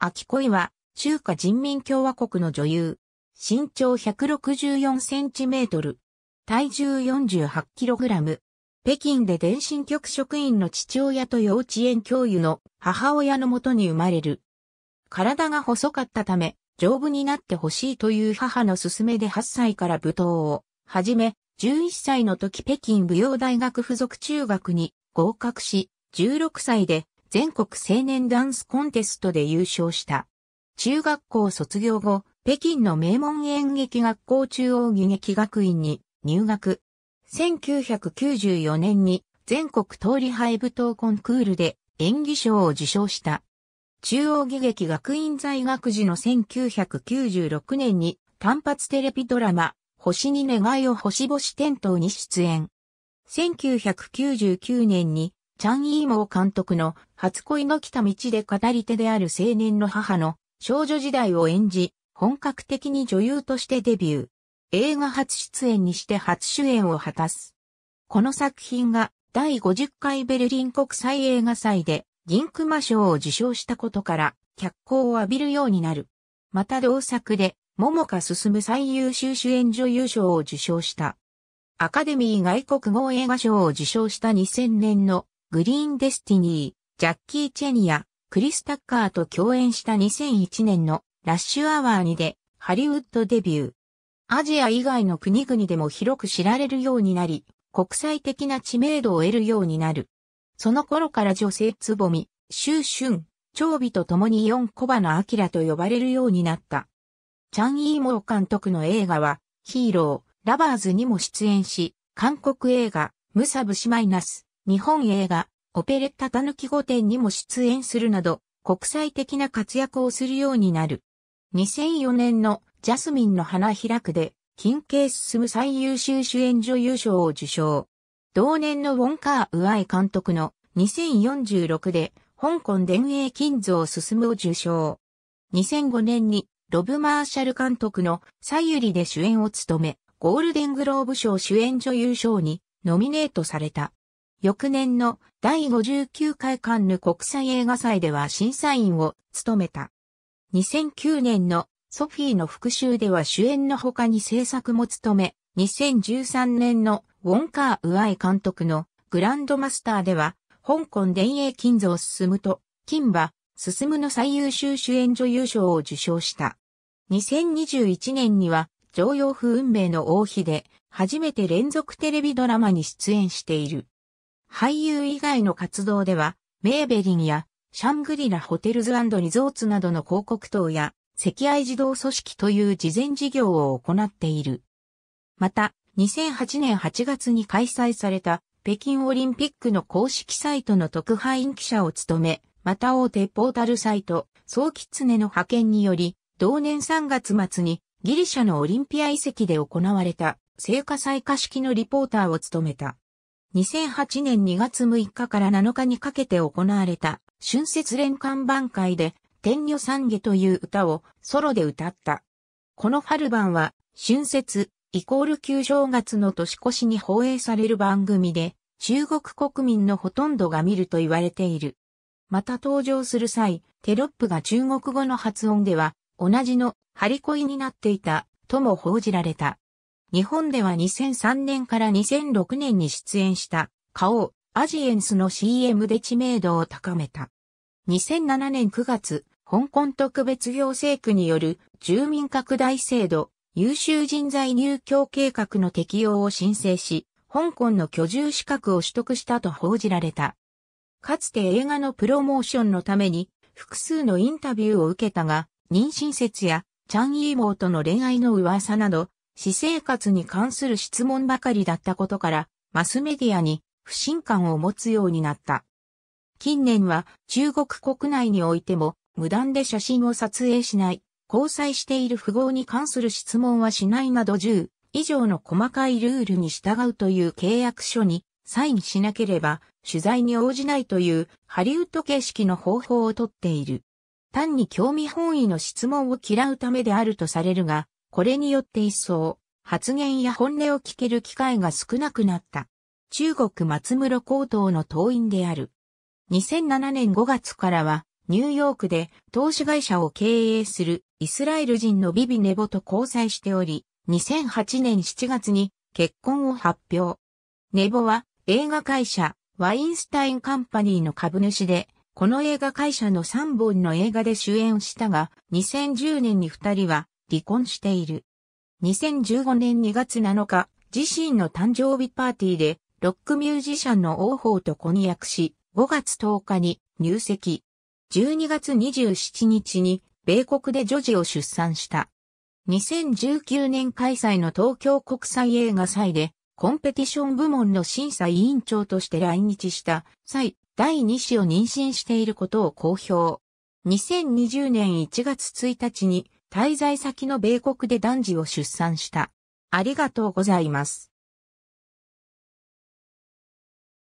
秋恋は、中華人民共和国の女優。身長164センチメートル。体重48キログラム。北京で電信局職員の父親と幼稚園教諭の母親のもとに生まれる。体が細かったため、丈夫になってほしいという母の勧めで8歳から舞踏を始め、11歳の時北京舞踊大学附属中学に合格し、16歳で全国青年ダンスコンテストで優勝した。中学校卒業後、北京の名門演劇学校中央儀劇学院に入学。1994年に全国通り配舞踏コンクールで演技賞を受賞した。中央儀劇学院在学時の1996年に単発テレビドラマ、星に願いを星々点灯に出演。1999年にチャン・イーモー監督の初恋の来た道で語り手である青年の母の少女時代を演じ、本格的に女優としてデビュー。映画初出演にして初主演を果たす。この作品が第50回ベルリン国際映画祭で銀熊賞を受賞したことから脚光を浴びるようになる。また同作で桃香進最優秀主演女優賞を受賞した。アカデミー外国語映画賞を受賞した2000年のグリーンデスティニー、ジャッキー・チェニア、クリス・タッカーと共演した2001年のラッシュアワーにでハリウッドデビュー。アジア以外の国々でも広く知られるようになり、国際的な知名度を得るようになる。その頃から女性つぼみ、シューシュン、チョービと共に四コバのアキラと呼ばれるようになった。チャン・イーモー監督の映画は、ヒーロー、ラバーズにも出演し、韓国映画、ムサブシマイナス、日本映画、オペレッタたぬき御殿にも出演するなど、国際的な活躍をするようになる。2004年のジャスミンの花開くで、金景進む最優秀主演女優賞を受賞。同年のウォンカー・ウアイ監督の2046で、香港電営金蔵進むを受賞。2005年にロブ・マーシャル監督のサユリで主演を務め、ゴールデングローブ賞主演女優賞にノミネートされた。翌年の第59回カンヌ国際映画祭では審査員を務めた。2009年のソフィーの復讐では主演の他に制作も務め、2013年のウォンカー・ウアイ監督のグランドマスターでは、香港電影金像進むと、金馬、進むの最優秀主演女優賞を受賞した。2021年には、常用風運命の王妃で、初めて連続テレビドラマに出演している。俳優以外の活動では、メーベリンやシャングリラホテルズリゾーツなどの広告等や、赤愛児童組織という事前事業を行っている。また、2008年8月に開催された北京オリンピックの公式サイトの特派員記者を務め、また大手ポータルサイト、総キツネの派遣により、同年3月末にギリシャのオリンピア遺跡で行われた聖火祭火式のリポーターを務めた。2008年2月6日から7日にかけて行われた春節連看版会で天女三下という歌をソロで歌った。この春晩は春節イコール旧正月の年越しに放映される番組で中国国民のほとんどが見ると言われている。また登場する際、テロップが中国語の発音では同じの張り恋になっていたとも報じられた。日本では2003年から2006年に出演した花王アジエンスの CM で知名度を高めた。2007年9月、香港特別行政区による住民拡大制度優秀人材入居計画の適用を申請し、香港の居住資格を取得したと報じられた。かつて映画のプロモーションのために複数のインタビューを受けたが、妊娠説やチャン・イーモーとの恋愛の噂など、私生活に関する質問ばかりだったことから、マスメディアに不信感を持つようになった。近年は中国国内においても無断で写真を撮影しない、交際している富豪に関する質問はしないなど10以上の細かいルールに従うという契約書にサインしなければ取材に応じないというハリウッド形式の方法をとっている。単に興味本位の質問を嫌うためであるとされるが、これによって一層、発言や本音を聞ける機会が少なくなった。中国松室高等の党員である。2007年5月からは、ニューヨークで投資会社を経営するイスラエル人のビビネボと交際しており、2008年7月に結婚を発表。ネボは映画会社ワインスタインカンパニーの株主で、この映画会社の3本の映画で主演したが、2010年に2人は離婚している。2015年2月7日、自身の誕生日パーティーで、ロックミュージシャンの王鵬と婚約し、5月10日に入籍。12月27日に、米国で女児を出産した。2019年開催の東京国際映画祭で、コンペティション部門の審査委員長として来日した際、第2子を妊娠していることを公表。2020年1月1日に滞在先の米国で男児を出産した。ありがとうございます。